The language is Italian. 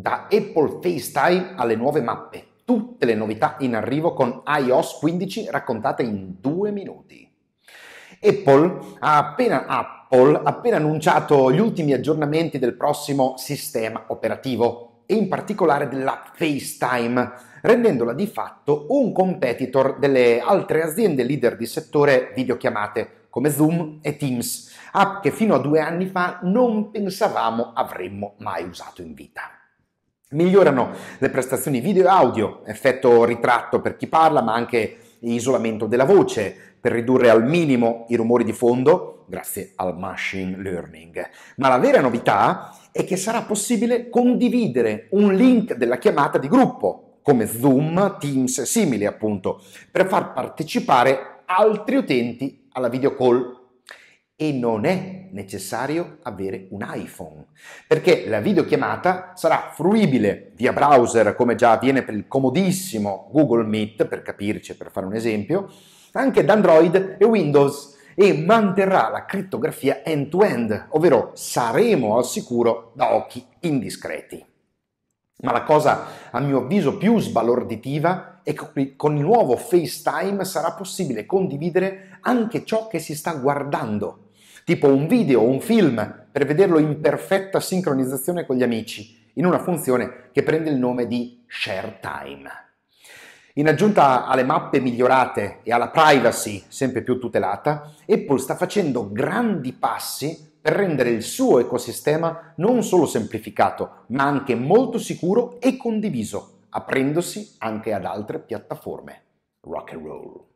da Apple FaceTime alle nuove mappe. Tutte le novità in arrivo con iOS 15 raccontate in due minuti. Apple ha appena, Apple, appena annunciato gli ultimi aggiornamenti del prossimo sistema operativo e in particolare dell'app FaceTime, rendendola di fatto un competitor delle altre aziende leader di settore videochiamate come Zoom e Teams, app che fino a due anni fa non pensavamo avremmo mai usato in vita. Migliorano le prestazioni video e audio, effetto ritratto per chi parla, ma anche isolamento della voce per ridurre al minimo i rumori di fondo grazie al machine learning. Ma la vera novità è che sarà possibile condividere un link della chiamata di gruppo, come Zoom, Teams, simili appunto, per far partecipare altri utenti alla video call e non è necessario avere un iPhone, perché la videochiamata sarà fruibile via browser, come già avviene per il comodissimo Google Meet, per capirci, per fare un esempio, anche da Android e Windows e manterrà la criptografia end-to-end, ovvero saremo al sicuro da occhi indiscreti. Ma la cosa, a mio avviso, più sbalorditiva è che con il nuovo FaceTime sarà possibile condividere anche ciò che si sta guardando tipo un video o un film, per vederlo in perfetta sincronizzazione con gli amici, in una funzione che prende il nome di share time. In aggiunta alle mappe migliorate e alla privacy sempre più tutelata, Apple sta facendo grandi passi per rendere il suo ecosistema non solo semplificato, ma anche molto sicuro e condiviso, aprendosi anche ad altre piattaforme. Rock and roll.